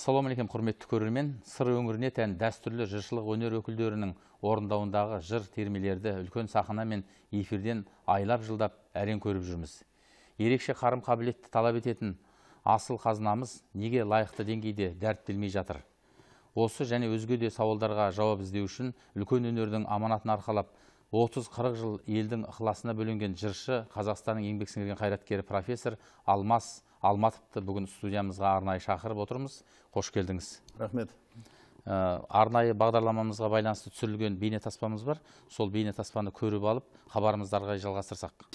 ассалаумағалейкум құрметті көрермен сыр өңіріне тән дәстүрлі жыршылық өнер өкілдерінің орындауындағы жыр термелерді үлкен сахна мен эфирден айлап жылдап әрең көріп жүрміз ерекше қарым қабілетті талап ететін асыл қазынамыз неге лайықты деңгейде дәріптелмей жатыр осы және өзге де сауалдарға жауап іздеу үшін үлкен өнердің аманатын арқалап 30-40 жыл елдің ықыласына бөленген жыршы, Қазақстанның еңбек сіңірген қайраткері профессор Алмас Алматовты бүгін студиямызға арнайы шақырып отырмыз. Қош келдіңіз. Рахмет. Ә, арнайы бағдарламамызға байланысты түсірілген таспамыз бар. Сол таспаны көріп алып, хабарымыздарға жалғастырсақ.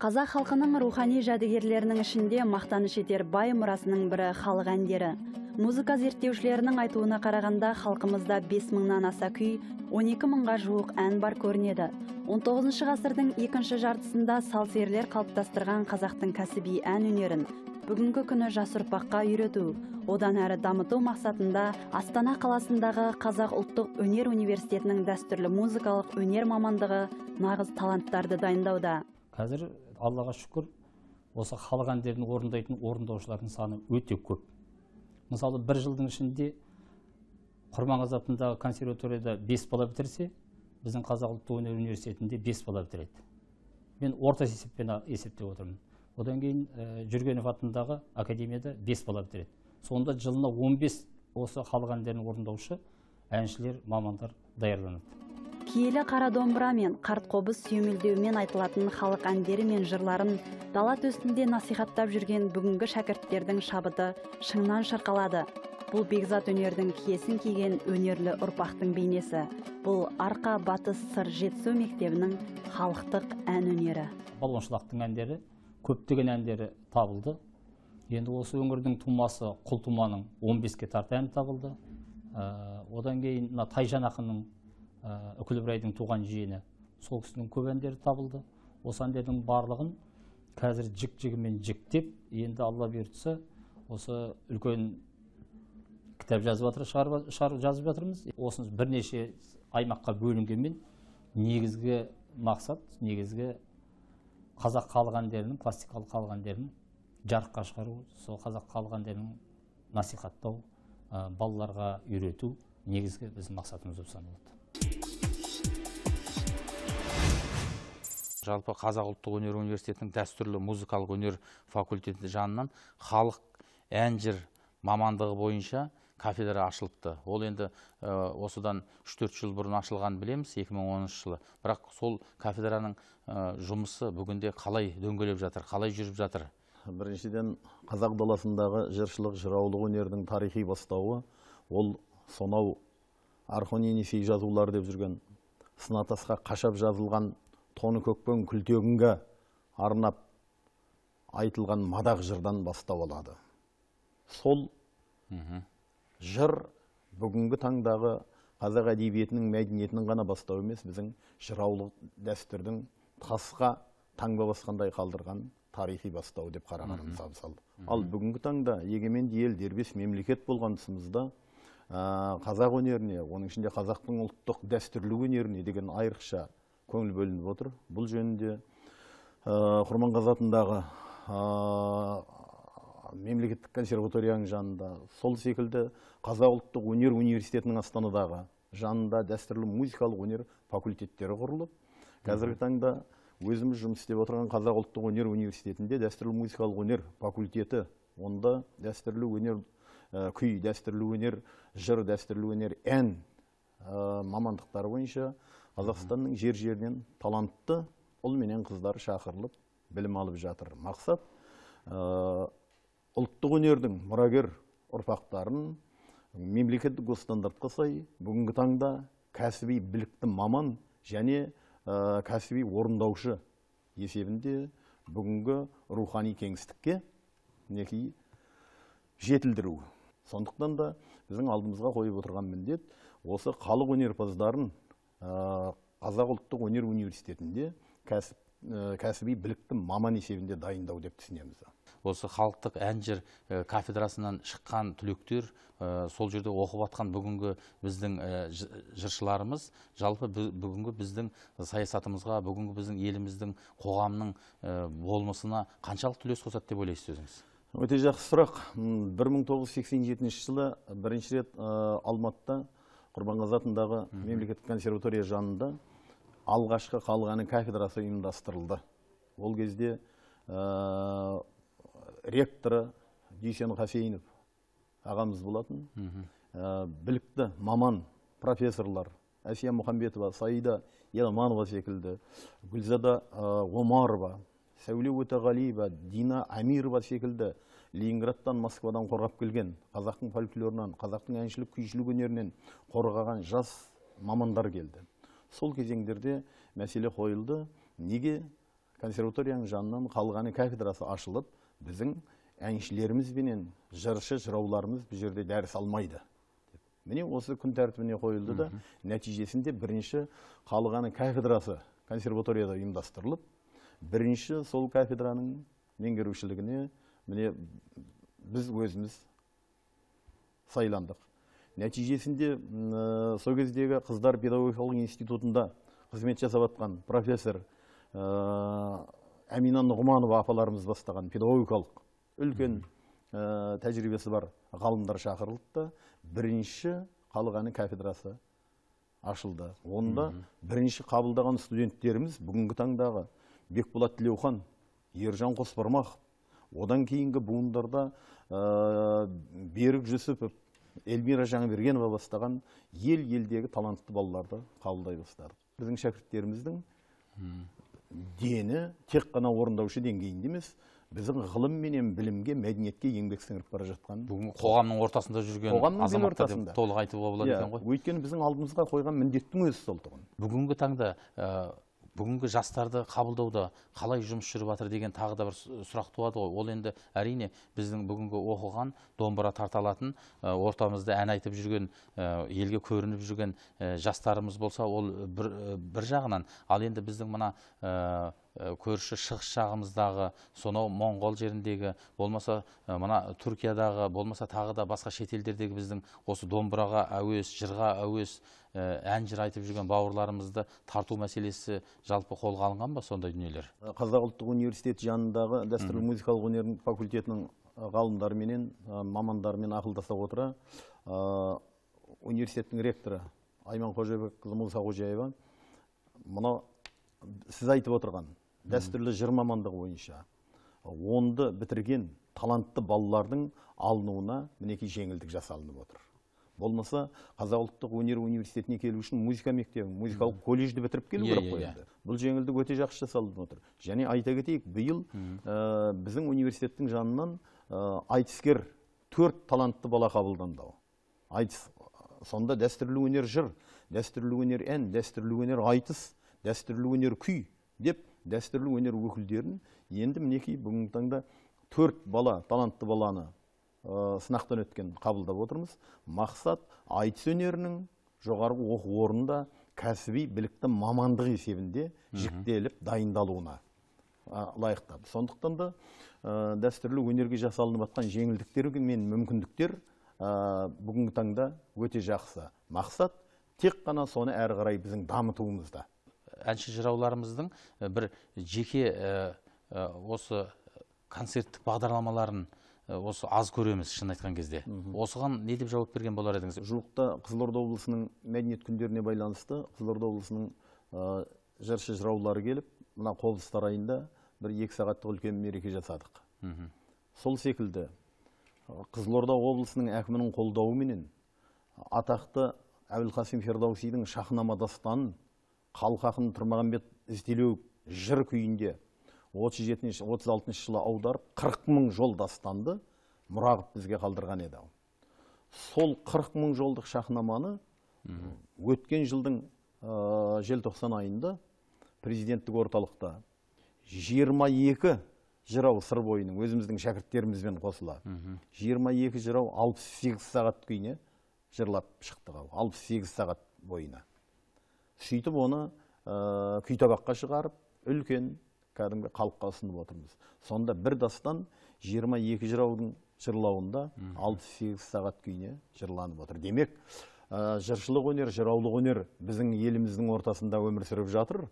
Қазақ халқының рухани жәдігерлерінің ішінде мақтаныш етер бай мұрасының бірі халық әндері музыка зерттеушілерінің айтуына қарағанда халқымызда 5 мыңнан аса күй 12 мыңға жуық ән бар көрінеді 19 ғасырдың екінші жартысында салсерлер қалыптастырған қазақтың кәсіби ән өнерін бүгінгі күні жас ұрпаққа үйрету одан әрі дамыту мақсатында астана қаласындағы қазақ ұлттық өнер университетінің дәстүрлі музыкалық өнер мамандығы нағыз таланттарды дайындауда қазір аллаға шүкір осы халық әндерін орындайтын орындаушылардың саны өте көп мысалы бір жылдың ішінде құрманғазы атындағы консерваторияда бес бала бітірсе біздің қазақ ұлттық өнер университетінде бес бала бітіреді мен орта есеппен есептеп отырмын одан кейін ә, жүргенов атындағы академияда бес бала бітіреді сонда жылына 15 осы халық әндерін орындаушы әншілер мамандар даярланады киелі қара домбыра мен қарт қобыз сүйемелдеуімен айтылатын халық әндері мен жырларын дала төсінде насихаттап жүрген бүгінгі шәкірттердің шабыты шыңнан шырқалады бұл бекзат өнердің киесін киген өнерлі ұрпақтың бейнесі бұл арқа батыс сыр жетісу мектебінің халықтық ән өнері балуаншолақтың әндері көптеген әндері табылды енді осы өңірдің тумасы құлтуманың 15-ке тарта әні табылды ә, одан кейін мына тайжан ақынның Э, үкілібірайдың туған жиені сол кісінің көп әндері табылды осы әндердің барлығын қазір жік жігімен жіктеп енді алла бұйыртса осы үлкен кітап жазып жатыр шығарып жазып жатырмыз осыны бірнеше аймаққа бөлінгенмен негізгі мақсат негізгі қазақ халық әндерінің классикалық халық әндерін жарыққа шығару сол қазақ халық әндерін насихаттау э, балаларға үйрету негізгі біздің мақсатымыз болып саналады жалпы қазақ ұлттық өнер университетінің дәстүрлі музыкалық өнер факультеті жанынан халық ән жыр мамандығы бойынша кафедра ашылыпты ол енді э, осыдан үш төрт жыл бұрын ашылған білеміз 2010 жылы бірақ сол кафедраның э, жұмысы бүгінде қалай дөңгелеп жатыр қалай жүріп жатыр біріншіден қазақ даласындағы жыршылық жыраулық өнердің тарихи бастауы ол сонау архон енисей деп жүрген сынатасқа қашап жазылған тоны көкпен күлтегінге арнап айтылған мадақ жырдан бастау алады сол жыр бүгінгі таңдағы қазақ әдебиетінің мәдениетінің ғана бастауы емес біздің жыраулық дәстүрдің тасқа таңба басқандай қалдырған тарихи бастау деп қарағанымыз абзал ал бүгінгі таңда егемен ел дербес мемлекет болған тұсымызда қазақ өнеріне оның ішінде қазақтың ұлттық дәстүрлі өнеріне деген айрықша көңіл бөлініп отыр бұл жөнінде э, құрманғазы атындағы э, мемлекеттік консерваторияның жанында сол секілді қазақ ұлттық өнер университетінің астанадағы жанында дәстүрлі музыкалық өнер факультеттері құрылып қазіргі таңда өзіміз жұмыс істеп отырған қазақ ұлттық өнер университетінде дәстүрлі музыкалық өнер факультеті онда дәстүрлі өнер ә, күй дәстүрлі өнер жыр дәстүрлі өнер ән ә, мамандықтары бойынша қазақстанның жер жерінен талантты ұл менен қыздар шақырылып білім алып жатыр мақсат э, ұлттық өнердің мұрагер ұрпақтарын мемлекеттік стандартқа сай бүгінгі таңда кәсіби білікті маман және э, кәсіби орындаушы есебінде бүгінгі рухани кеңістікке мінекей жетілдіру сондықтан да біздің алдымызға қойып отырған міндет осы халық өнерпаздарын қазақ ұлттық өнер университетінде кәсіп кәсіби білікті маман есебінде дайындау деп түсінеміз осы халықтық әнжір кафедрасынан шыққан түлектер сол жерде оқып атқан бүгінгі біздің жыршыларымыз жалпы бүгінгі біздің саясатымызға бүгінгі біздің еліміздің қоғамның болмысына қаншалықты үлес қосады деп ойлайсыз өзіңіз өте жақсы сұрақ 1987 жылы бірінші рет алматыда құрбанғазы атындағы мемлекеттік консерватория жанында алғашқы қалғаны кафедрасы ұйымдастырылды ол кезде э, ректоры дүйсен хасейінов ағамыз болатын э, білікті маман профессорлар әсия мұхамбетова саида еламанова секілді гүлзада э, омарова сәуле өтеғалиева дина амирова секілді ленинградтан москвадан қорғап келген қазақтың фольклорынан қазақтың әншілік күйшілік өнерінен қорғаған жас мамандар келді сол кезеңдерде мәселе қойылды неге консерваторияның жанынан қалғаны кафедрасы ашылып біздің әншілеріміз бенен жыршы жырауларымыз бұл жерде дәріс алмайды міне осы күн тәртібіне қойылды да нәтижесінде бірінші қалғаны кафедрасы консерваторияда ұйымдастырылып бірінші сол кафедраның меңгерушілігіне міне біз өзіміз сайландық нәтижесінде ә, сол кездегі қыздар педагогикалық институтында қызмет жасап жатқан профессор ә, әмина нұғманова апаларымыз бастаған педагогикалық үлкен ә, тәжірибесі бар ғалымдар шақырылды бірінші халық әні кафедрасы ашылды онда бірінші қабылдаған студенттеріміз бүгінгі таңдағы бекболат тілеухан ержан қосбармақов одан кейінгі буындарда ә, берік жүсіпов эльмира жаңбергенова бастаған ел елдегі талантты балаларды қабылдай бастадық біздің шәкірттеріміздің дені тек қана орындаушы деңгейінде емес біздің ғылым менен білімге мәдениетке еңбек сіңіріп бара жатқан бүгінгі қоғамның ортасында жүрген азаматтар деп толық айтуға иә, болады екен ғой өйткені біздің алдымызға қойған міндеттің өзі сол тұғын бүгінгі таңда э, бүгінгі жастарды қабылдауда қалай жұмыс жүріп жатыр деген тағы да бір сұрақ туады ғой ол енді әрине біздің бүгінгі оқыған домбыра тарта алатын ортамызда ән айтып жүрген елге көрініп жүрген жастарымыз болса ол бір, бір жағынан ал енді біздің мына көрші шығыс жағымыздағы сонау моңғол жеріндегі болмаса мына түркиядағы болмаса тағы да басқа шетелдердегі біздің осы домбыраға әуес жырға әуес Э, ән жыр айтып жүрген бауырларымызды тарту мәселесі жалпы қолға алынған ба сондай дүниелер э, қазақ ұлттық университеті жанындағы дәстүрлі музыкалық өнер факультетінің э, ғалымдарыменен мамандарымен ақылдаса отыра университеттің ректоры айман қожабекқызы мұсақожаева мынау сіз айтып отырған дәстүрлі жыр мамандығы бойынша онды бітірген талантты балалардың алынуына мінекей жеңілдік жасалынып отыр болмаса қазақ ұлттық өнер университетіне келу үшін музыка мектебін музыкалық колледжді бітіріп келу иә, керек иә, қой иә. бұл жеңілдік өте жақсы жасалып отыр және айта кетейік биыл ә, біздің университеттің жанынан э, айтыскер төрт талантты бала қабылданды айтыс сонда дәстүрлі өнер жыр дәстүрлі өнер ән дәстүрлі өнер айтыс дәстүрлі өнер күй деп дәстүрлі өнер өкілдерін енді мінекей бүгінгі таңда төрт бала талантты баланы Э, сынақтан өткен қабылдап отырмыз мақсат айтыс өнерінің жоғарғы оқу орнында кәсіби білікті мамандық есебінде жіктеліп дайындалуына лайықтады сондықтан да ә, дәстүрлі өнерге жасалынып жатқан жеңілдіктер мен мүмкіндіктер ә, бүгінгі таңда өте жақсы мақсат тек қана соны әрі қарай біздің дамытуымызда әнші жырауларымыздың бір жеке осы концерттік бағдарламаларын Э, осы аз көреміз шын айтқан кезде осыған не деп жауап берген болар едіңіз жуықта қызылорда облысының мәдениет күндеріне байланысты қызылорда облысының э, жыршы жыраулары келіп мына қобыз сарайында бір екі сағаттық үлкен мереке жасадық сол секілді э, қызылорда облысының әкімінің қолдауыменен атақты әбілқасим фердаусидің шахнама дастанын халық ақыны тұрмағамбет ізделеуов жыр күйінде отыз жетінші отыз алтыншы жылы аударып қырық мың жол дастанды мұра қылып бізге қалдырған еді сол қырық мың жолдық шахнаманы өткен жылдың ә, желтоқсан айында президенттік орталықта 22 жырау сыр бойының өзіміздің шәкірттерімізбен қосыла 22 жырау 68 сағат күйіне жырлап шықтық 68 сағат бойына сөйтіп оны ә, күйтабаққа шығарып үлкен кәдімгі халыққа ұсынып отырмыз сонда бір дастан 22 жыраудың жырлауында 6-8 сағат күйіне жырланып отыр демек жыршылық өнер жыраулық өнер біздің еліміздің ортасында өмір сүріп жатыр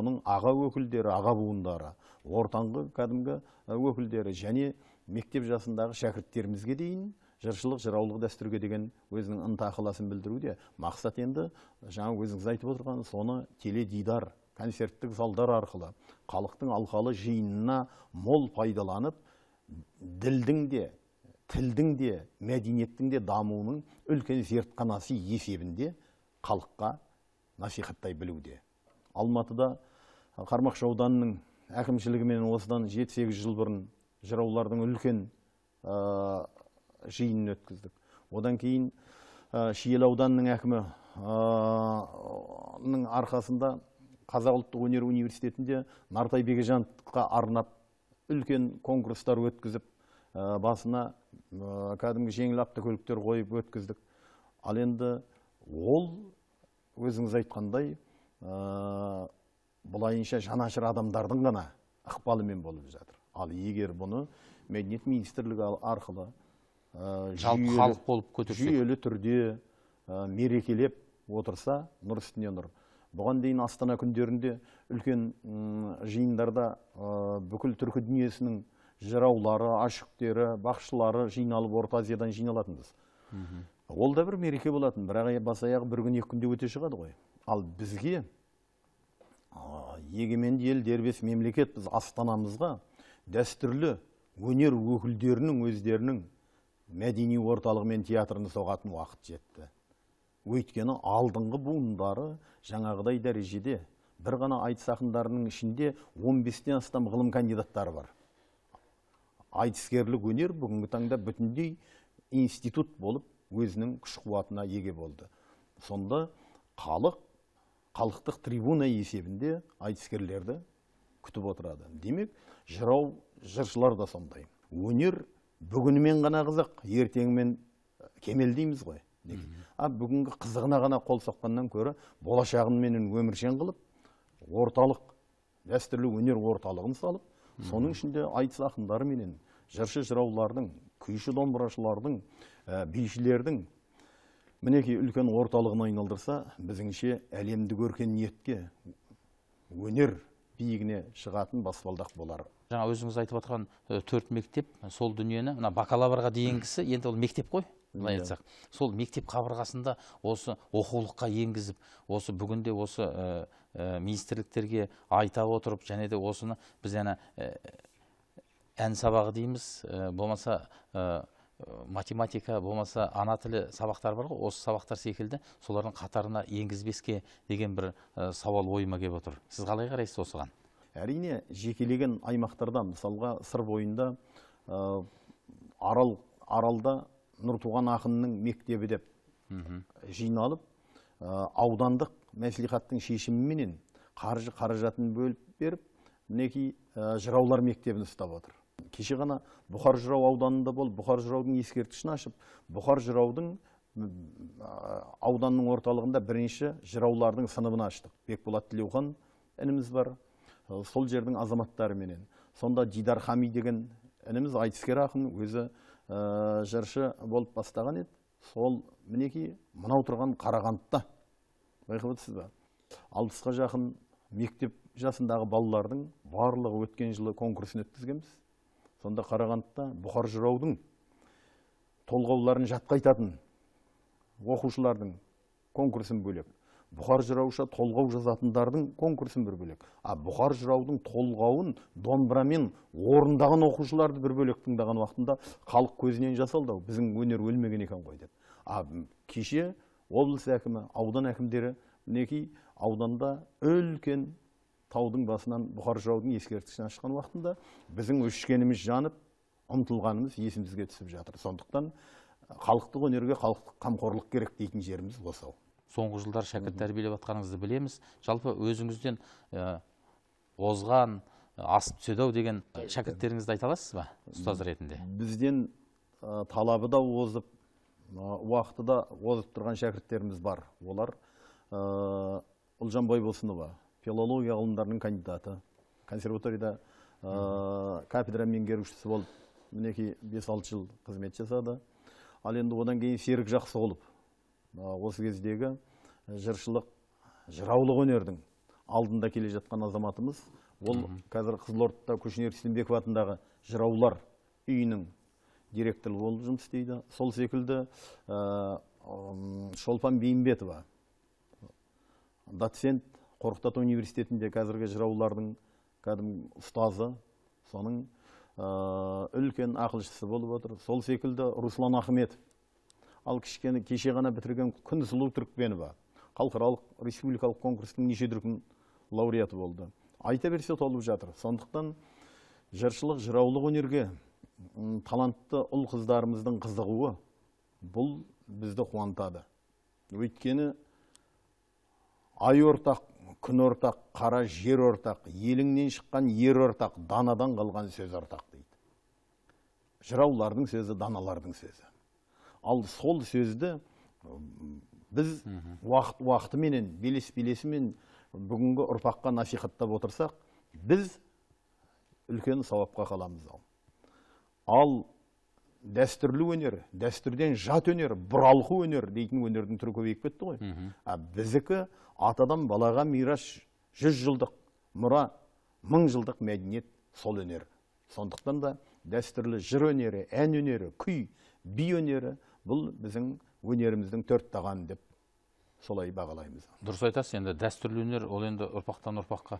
оның аға өкілдері аға буындары ортаңғы кәдімгі өкілдері және мектеп жасындағы шәкірттерімізге дейін жыршылық жыраулық дәстүрге деген өзінің ынта ықыласын білдіруде мақсат енді жаңа өзіңіз айтып отырған соны теледидар концерттік залдар арқылы халықтың алқалы жиынына мол пайдаланып ділдің де тілдің де мәдениеттің де дамуының үлкен зертханасы есебінде халыққа насихаттай білуде алматыда қармақшы ауданының әкімшілігімен осыдан 7-8 жыл бұрын жыраулардың үлкен жиынын өткіздік одан кейін ә, шиелі ауданының әкімінің арқасында қазақ ұлттық өнер университетінде нартай бегежановқа арнап үлкен конкурстар өткізіп ә, басына ә, кәдімгі жеңіл автокөліктер қойып өткіздік ал енді ол өзіңіз айтқандай ә, э, бұлайынша жанашыр адамдардың ғана ықпалымен болып жатыр ал егер бұны мәдениет министрлігі арқылы ә, жалпы халық болып жүйелі түрде ә, мерекелеп отырса нұр үстіне нұр бұған дейін астана күндерінде үлкен жиындарда бүкіл түркі дүниесінің жыраулары ашықтері бақшылары жиналып орта азиядан жиналатынбыз ол да бір мереке болатын бірақ бас аяғы бір күн екі күнде өте шығады ғой ал бізге егемен ел дербес мемлекет біз астанамызға дәстүрлі өнер өкілдерінің өздерінің мәдени орталығы мен театрын соғатын уақыт жетті өйткені алдыңғы буындары жаңағыдай дәрежеде бір ғана айтыс ақындарының ішінде 15-тен астам ғылым кандидаттары бар айтыскерлік өнер бүгінгі таңда бүтіндей институт болып өзінің күш қуатына еге болды сонда халық халықтық трибуна есебінде айтыскерлерді күтіп отырады демек жырау жыршылар да сондай өнер бүгінімен ғана қызық ертеңімен кемелдейміз ғой ал бүгінгі қызығына ғана қол соққаннан көрі болашағын менен өміршең қылып орталық дәстүрлі өнер орталығын салып соның ішінде айтыс ақындары менен жыршы жыраулардың күйші домбырашылардың ә, бишілердің мінекей үлкен орталығын айналдырса біздіңше әлемдік өркениетке өнер биігіне шығатын баспалдақ болар жаңа өзіңіз айтып отырған төрт мектеп сол дүниені мына бакалаврға дейінгісі енді ол мектеп қой былай сол мектеп қабырғасында осы оқулыққа енгізіп осы бүгінде осы ә, министрліктерге айта отырып және де осыны біз әне ән сабағы дейміз болмаса математика болмаса ана тілі сабақтар бар ғой осы сабақтар секілді солардың қатарына енгізбеске деген бір сауал ойыма келіп отыр сіз қалай қарайсыз осыған әрине жекелеген аймақтарда мысалға сыр бойында арал аралда нұртуған ақынның мектебі деп э, жиналып э, аудандық мәслихаттың шешіміменен қаржы қаражатын бөліп беріп мінекей э, жыраулар мектебін ұстап отыр кеше ғана бұхар жырау ауданында бол, Бұқар жыраудың ескерткішін ашып Бұқар жыраудың ауданның орталығында бірінші жыраулардың сыныбын аштық бекболат тілеухан ініміз бар сол жердің азаматтарыменен сонда дидар хами деген ініміз айтыскер ақын өзі ә, жыршы болып бастаған еді сол мінекей мынау тұрған қарағандыда байқап отырсыз ба алпысқа жақын мектеп жасындағы балалардың барлығы өткен жылы конкурсын өткізгенбіз сонда қарағандыда бұқар жыраудың толғауларын жатқа айтатын оқушылардың конкурсын бөлек бұқар жырауша толғау жазатындардың конкурсын бір бөлек а бұқар жыраудың толғауын домбырамен орындаған оқушыларды бір бөлек тыңдаған уақытында халық көзінен жасалды біздің өнер өлмеген екен ғой деп а кеше облыс әкімі аудан әкімдері мінекей ауданда үлкен таудың басынан бұқар жыраудың ескерткішін ашқан уақытында біздің өшкеніміз жанып ұмтылғанымыз есімізге түсіп жатыр сондықтан халықтық өнерге халықтық қамқорлық керек дейтін жеріміз осы соңғы жылдары шәкірт тәрбиелеп жатқаныңызды білеміз жалпы өзіңізден ә, озған э, асып түседі ау деген э, шәкірттеріңізді айта аласыз ба ұстаз ретінде бізден ә, талабы да озып уақыты да озып тұрған шәкірттеріміз бар олар ә, ұлжан байбосынова филология ғылымдарының кандидаты консерваторияда ә, кафедра меңгерушісі болып мінекей бес алты жыл қызмет жасады ал енді одан кейін серік жақсығұлов осы кездегі э, жыршылық жыраулық өнердің алдында келе жатқан азаматымыз ол қазір қызылордада көшенер үсенбеков атындағы жыраулар үйінің директоры болып жұмыс істейді сол секілді э, шолпан бейімбетова доцент қорқыт ата университетінде қазіргі жыраулардың кәдімгі ұстазы соның э, үлкен ақылшысы болып отыр сол секілді руслан ахметов ал кішкене кеше ғана бітірген сұлу түрікменова халықаралық республикалық конкурстың неше дүркін лауреаты болды айта берсе толып жатыр сондықтан жыршылық жыраулық өнерге талантты ұл қыздарымыздың қызығуы бұл бізді қуантады өйткені ай ортақ күн ортақ қара жер ортақ еліңнен шыққан ер ортақ данадан қалған сөз ортақ дейді жыраулардың сөзі даналардың сөзі ал сол сөзді біз уақыт уақытыменен белес белесімен бүгінгі ұрпаққа насихаттап отырсақ біз үлкен сауапқа қаламыз ал ал дәстүрлі өнер дәстүрден жат өнер бұралқы өнер дейтін өнердің түрі көбейіп кетті ғой а біздікі атадан балаға мирас жүз жылдық мұра мың жылдық мәдениет сол өнер сондықтан да дәстүрлі жыр өнері ән өнері күй би өнері бұл біздің өнеріміздің төрт тағамы деп солай бағалаймыз дұрыс айтасыз енді дәстүрлі өнер ол енді ұрпақтан ұрпаққа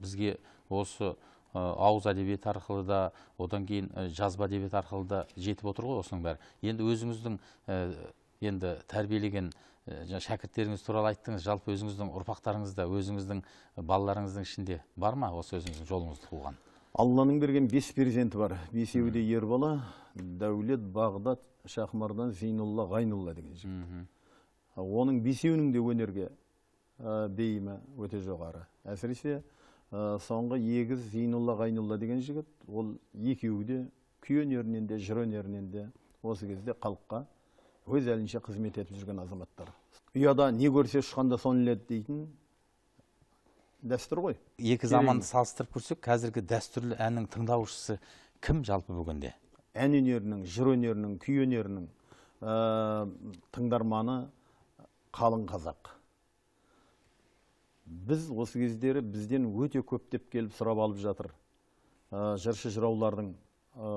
бізге осы ауыз әдебиеті арқылы да одан кейін жазба әдебиет арқылы да жетіп отыр ғой осының бәрі енді өзіңіздің енді тәрбиелеген шәкірттеріңіз туралы айттыңыз жалпы өзіңіздің ұрпақтарыңызда өзіңіздің балаларыңыздың ішінде бар ма осы өзіңіздің жолыңызды қуған алланың берген бес перзенті бар бесеуі де ер бала дәулет бағдат шахмардан зейнулла ғайнулла деген жігіт оның бесеуінің де өнерге бейімі өте жоғары әсіресе соңғы егіз зейнулла ғайнулла деген жігіт ол екеуі де күй өнерінен де жыр өнерінен де осы кезде халыққа өз әлінше қызмет етіп жүрген азаматтар ұяда не көрсе ұшқанда соны іледі дейтін дәстүр ғой екі заманды салыстырып көрсек қазіргі дәстүрлі әннің тыңдаушысы кім жалпы бүгінде ән өнерінің жыр өнерінің күй өнерінің ә, тыңдарманы қалың қазақ біз осы кездері бізден өте көптеп келіп сұрап алып жатыр ә, жыршы жыраулардың ә,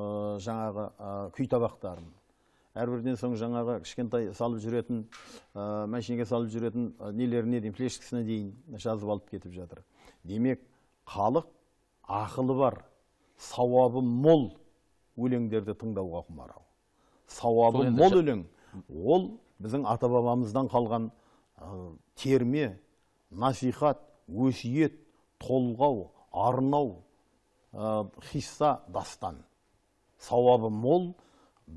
жаңағы ә, күй табақтарын әрбірден соң жаңағы кішкентай салып жүретін ә, мәшинеге салып жүретін ә, нелеріне дейін флешкасына дейін жазып алып кетіп жатыр демек халық ақылы бар сауабы мол өлеңдерді тыңдауға құмарау сауабы мол өлең ол біздің ата бабамыздан қалған терме насихат өсиет толғау арнау ә, хисса дастан сауабы мол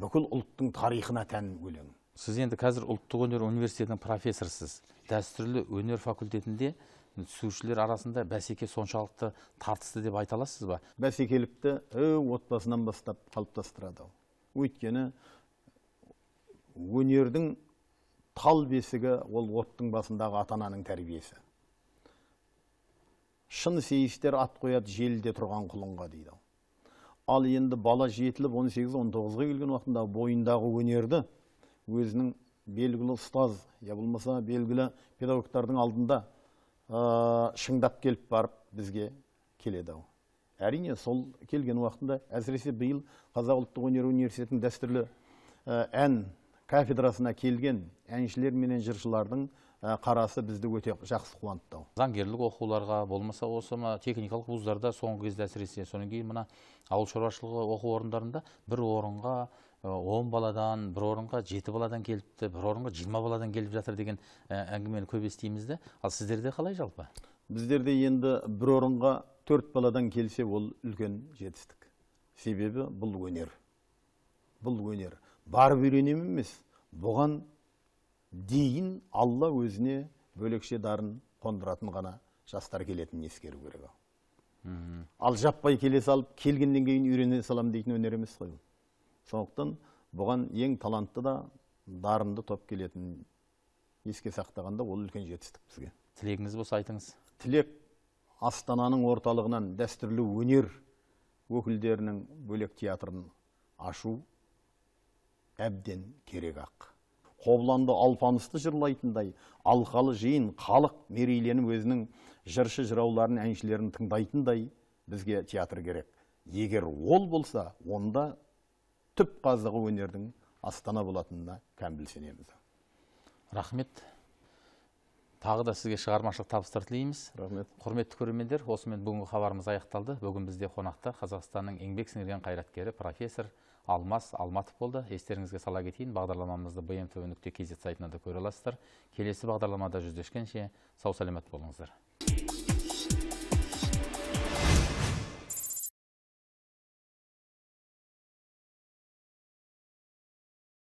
бүкіл ұлттың тарихына тән өлең сіз енді қазір ұлттық өнер университетінің профессорсыз дәстүрлі өнер факультетінде түсушілер арасында бәсеке соншалықты тартысты деп айта аласыз ба бәсекелікті отбасынан бастап қалыптастырады өйткені өнердің тал бесігі ол оттың басындағы ата ананың тәрбиесі шын сейістер ат қояды желіде тұрған құлынға дейді ал енді бала жетіліп 18-19-ға келген уақытында бойындағы өнерді өзінің белгілі ұстаз я болмаса белгілі педагогтардың алдында шыңдап келіп барып бізге келеді ау әрине сол келген уақытында әсіресе биыл қазақ ұлттық өнер университетінің дәстүрлі ән кафедрасына келген әншілер менен жыршылардың Ә, қарасы бізді өте жақсы қуантты заңгерлік оқуларға болмаса осы ма техникалық вуздарда соңғы кезде әсіресе содан кейін мына ауыл шаруашылығы оқу орындарында бір орынға ә, он баладан бір орынға жеті баладан келіпті бір орынға жиырма баладан келіп жатыр деген ә, әңгімені көп естиміз де ал сіздерде қалай жалпы біздерде енді бір орынға төрт баладан келсе ол үлкен жетістік себебі бұл өнер бұл өнер барып үйренемін емес бұған дейін алла өзіне бөлекше дарын қондыратын ғана жастар келетінін ескеру керек ал жаппай келе салып келгеннен кейін үйрене салам дейтін өнер емес қой сондықтан бұған ең талантты да дарынды топ келетінін еске сақтағанда ол үлкен жетістік бізге тілегіңіз болса айтыңыз тілек астананың орталығынан дәстүрлі өнер өкілдерінің бөлек театрын ашу әбден керек ақ қобыланды алпанысты жырлайтындай алқалы жиын халық мерейленіп өзінің жыршы жырауларын әншілерін тыңдайтындай бізге театр керек егер ол болса онда түп қазығы өнердің астана болатынына кәміл сенеміз рахмет тағы да сізге шығармашылық табыстар тілейміз рахмет құрметті көрермендер осымен бүгінгі хабарымыз аяқталды бүгін бізде қонақта қазақстанның еңбек сіңірген қайраткері профессор алмас алматов болды естеріңізге сала кетейін бағдарламамызды бмтв нүкте кз сайтынан да көре аласыздар келесі бағдарламада жүздескенше сау саламат болыңыздар